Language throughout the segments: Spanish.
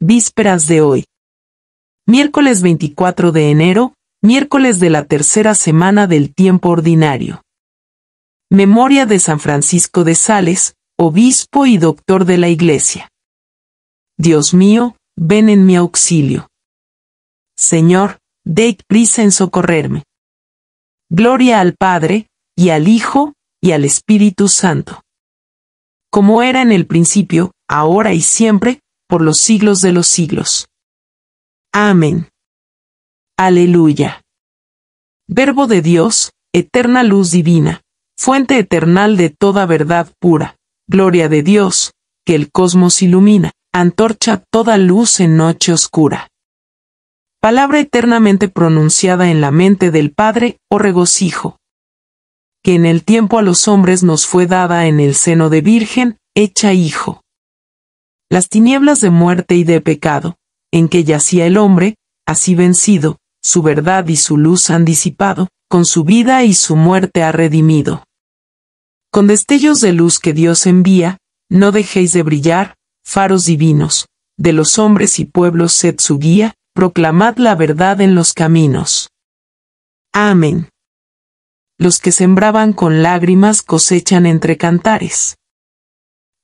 Vísperas de hoy. Miércoles 24 de enero, miércoles de la tercera semana del tiempo ordinario. Memoria de San Francisco de Sales, obispo y doctor de la Iglesia. Dios mío, ven en mi auxilio. Señor, date prisa en socorrerme. Gloria al Padre, y al Hijo, y al Espíritu Santo. Como era en el principio, ahora y siempre, por los siglos de los siglos. Amén. Aleluya. Verbo de Dios, eterna luz divina, fuente eternal de toda verdad pura, gloria de Dios, que el cosmos ilumina, antorcha toda luz en noche oscura. Palabra eternamente pronunciada en la mente del Padre o oh regocijo, que en el tiempo a los hombres nos fue dada en el seno de Virgen, hecha hijo las tinieblas de muerte y de pecado, en que yacía el hombre, así vencido, su verdad y su luz han disipado, con su vida y su muerte ha redimido. Con destellos de luz que Dios envía, no dejéis de brillar, faros divinos, de los hombres y pueblos sed su guía, proclamad la verdad en los caminos. Amén. Los que sembraban con lágrimas cosechan entre cantares.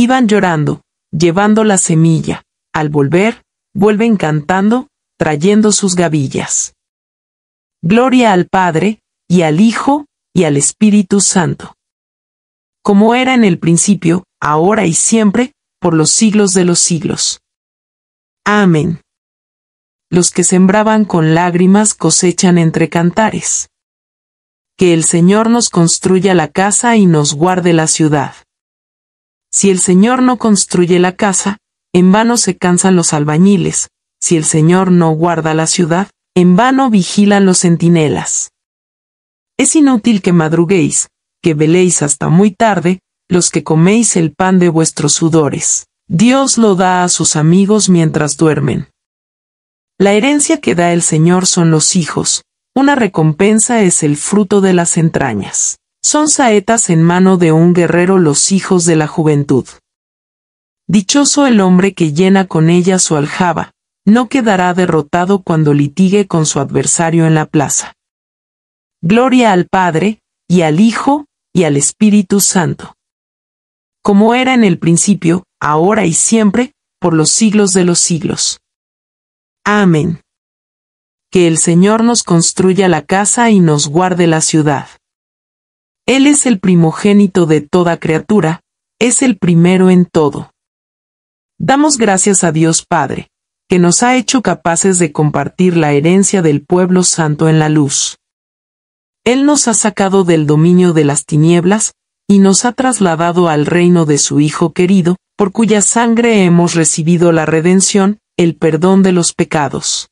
Iban llorando, llevando la semilla. Al volver, vuelven cantando, trayendo sus gavillas. Gloria al Padre, y al Hijo, y al Espíritu Santo. Como era en el principio, ahora y siempre, por los siglos de los siglos. Amén. Los que sembraban con lágrimas cosechan entre cantares. Que el Señor nos construya la casa y nos guarde la ciudad. Si el Señor no construye la casa, en vano se cansan los albañiles, si el Señor no guarda la ciudad, en vano vigilan los centinelas. Es inútil que madruguéis, que veléis hasta muy tarde, los que coméis el pan de vuestros sudores. Dios lo da a sus amigos mientras duermen. La herencia que da el Señor son los hijos, una recompensa es el fruto de las entrañas. Son saetas en mano de un guerrero los hijos de la juventud. Dichoso el hombre que llena con ella su aljaba, no quedará derrotado cuando litigue con su adversario en la plaza. Gloria al Padre, y al Hijo, y al Espíritu Santo. Como era en el principio, ahora y siempre, por los siglos de los siglos. Amén. Que el Señor nos construya la casa y nos guarde la ciudad. Él es el primogénito de toda criatura, es el primero en todo. Damos gracias a Dios Padre, que nos ha hecho capaces de compartir la herencia del pueblo santo en la luz. Él nos ha sacado del dominio de las tinieblas, y nos ha trasladado al reino de su Hijo querido, por cuya sangre hemos recibido la redención, el perdón de los pecados.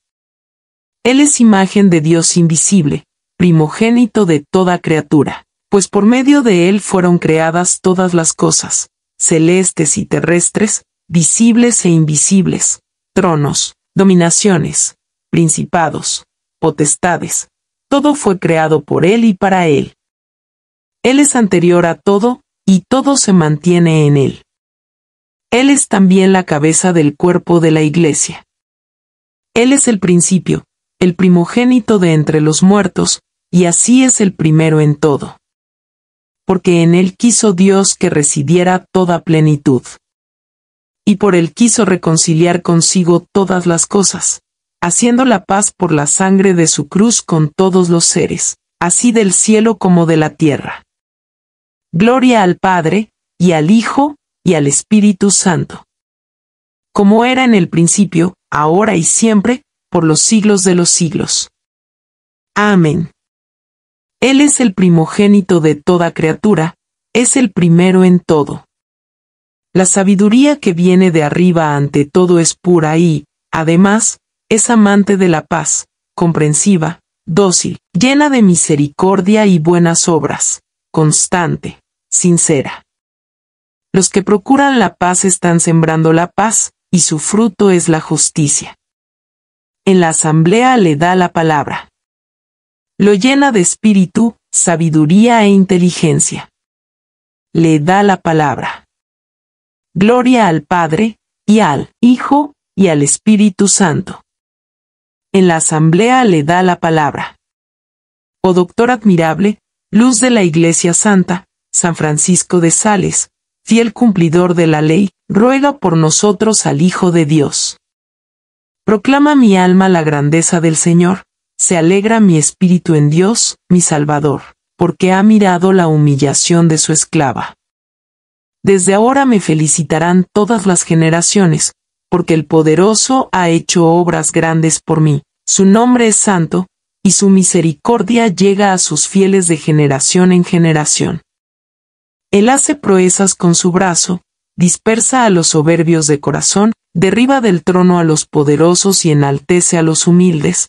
Él es imagen de Dios invisible, primogénito de toda criatura pues por medio de él fueron creadas todas las cosas, celestes y terrestres, visibles e invisibles, tronos, dominaciones, principados, potestades, todo fue creado por él y para él. Él es anterior a todo, y todo se mantiene en él. Él es también la cabeza del cuerpo de la iglesia. Él es el principio, el primogénito de entre los muertos, y así es el primero en todo porque en él quiso Dios que residiera toda plenitud. Y por él quiso reconciliar consigo todas las cosas, haciendo la paz por la sangre de su cruz con todos los seres, así del cielo como de la tierra. Gloria al Padre, y al Hijo, y al Espíritu Santo. Como era en el principio, ahora y siempre, por los siglos de los siglos. Amén. Él es el primogénito de toda criatura, es el primero en todo. La sabiduría que viene de arriba ante todo es pura y, además, es amante de la paz, comprensiva, dócil, llena de misericordia y buenas obras, constante, sincera. Los que procuran la paz están sembrando la paz, y su fruto es la justicia. En la asamblea le da la palabra. Lo llena de espíritu, sabiduría e inteligencia. Le da la palabra. Gloria al Padre, y al Hijo, y al Espíritu Santo. En la asamblea le da la palabra. Oh doctor admirable, luz de la Iglesia Santa, San Francisco de Sales, fiel cumplidor de la ley, ruega por nosotros al Hijo de Dios. Proclama mi alma la grandeza del Señor, se alegra mi espíritu en Dios, mi Salvador, porque ha mirado la humillación de su esclava. Desde ahora me felicitarán todas las generaciones, porque el poderoso ha hecho obras grandes por mí. Su nombre es santo, y su misericordia llega a sus fieles de generación en generación. Él hace proezas con su brazo, dispersa a los soberbios de corazón, derriba del trono a los poderosos y enaltece a los humildes,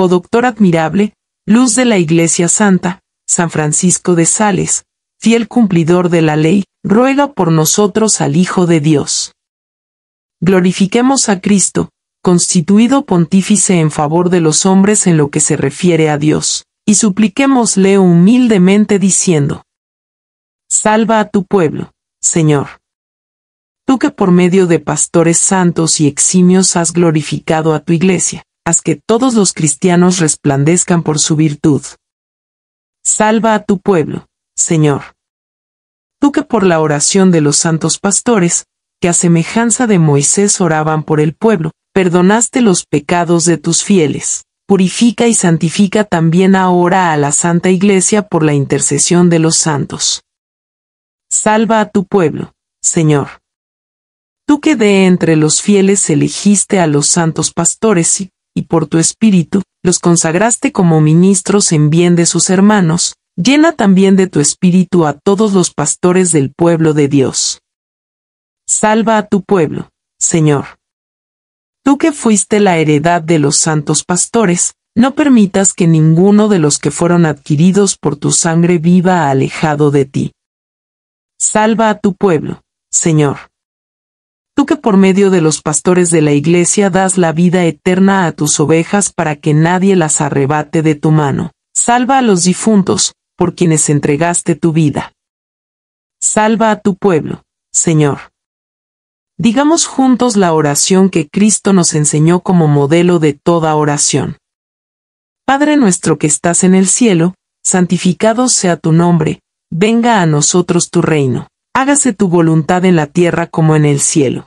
o Doctor Admirable, Luz de la Iglesia Santa, San Francisco de Sales, fiel cumplidor de la ley, ruega por nosotros al Hijo de Dios. Glorifiquemos a Cristo, constituido pontífice en favor de los hombres en lo que se refiere a Dios, y supliquémosle humildemente diciendo, Salva a tu pueblo, Señor. Tú que por medio de pastores santos y eximios has glorificado a tu iglesia, haz que todos los cristianos resplandezcan por su virtud. Salva a tu pueblo, Señor. Tú que por la oración de los santos pastores, que a semejanza de Moisés oraban por el pueblo, perdonaste los pecados de tus fieles. Purifica y santifica también ahora a la Santa Iglesia por la intercesión de los santos. Salva a tu pueblo, Señor. Tú que de entre los fieles elegiste a los santos pastores y, y por tu espíritu, los consagraste como ministros en bien de sus hermanos, llena también de tu espíritu a todos los pastores del pueblo de Dios. Salva a tu pueblo, Señor. Tú que fuiste la heredad de los santos pastores, no permitas que ninguno de los que fueron adquiridos por tu sangre viva alejado de ti. Salva a tu pueblo, Señor tú que por medio de los pastores de la iglesia das la vida eterna a tus ovejas para que nadie las arrebate de tu mano. Salva a los difuntos, por quienes entregaste tu vida. Salva a tu pueblo, Señor. Digamos juntos la oración que Cristo nos enseñó como modelo de toda oración. Padre nuestro que estás en el cielo, santificado sea tu nombre, venga a nosotros tu reino, hágase tu voluntad en la tierra como en el cielo.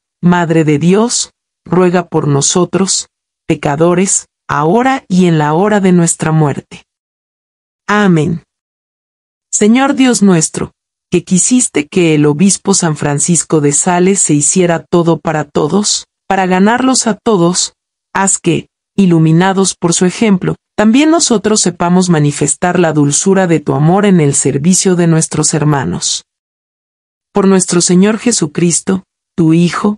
Madre de Dios, ruega por nosotros, pecadores, ahora y en la hora de nuestra muerte. Amén. Señor Dios nuestro, que quisiste que el obispo San Francisco de Sales se hiciera todo para todos, para ganarlos a todos, haz que, iluminados por su ejemplo, también nosotros sepamos manifestar la dulzura de tu amor en el servicio de nuestros hermanos. Por nuestro Señor Jesucristo, tu Hijo,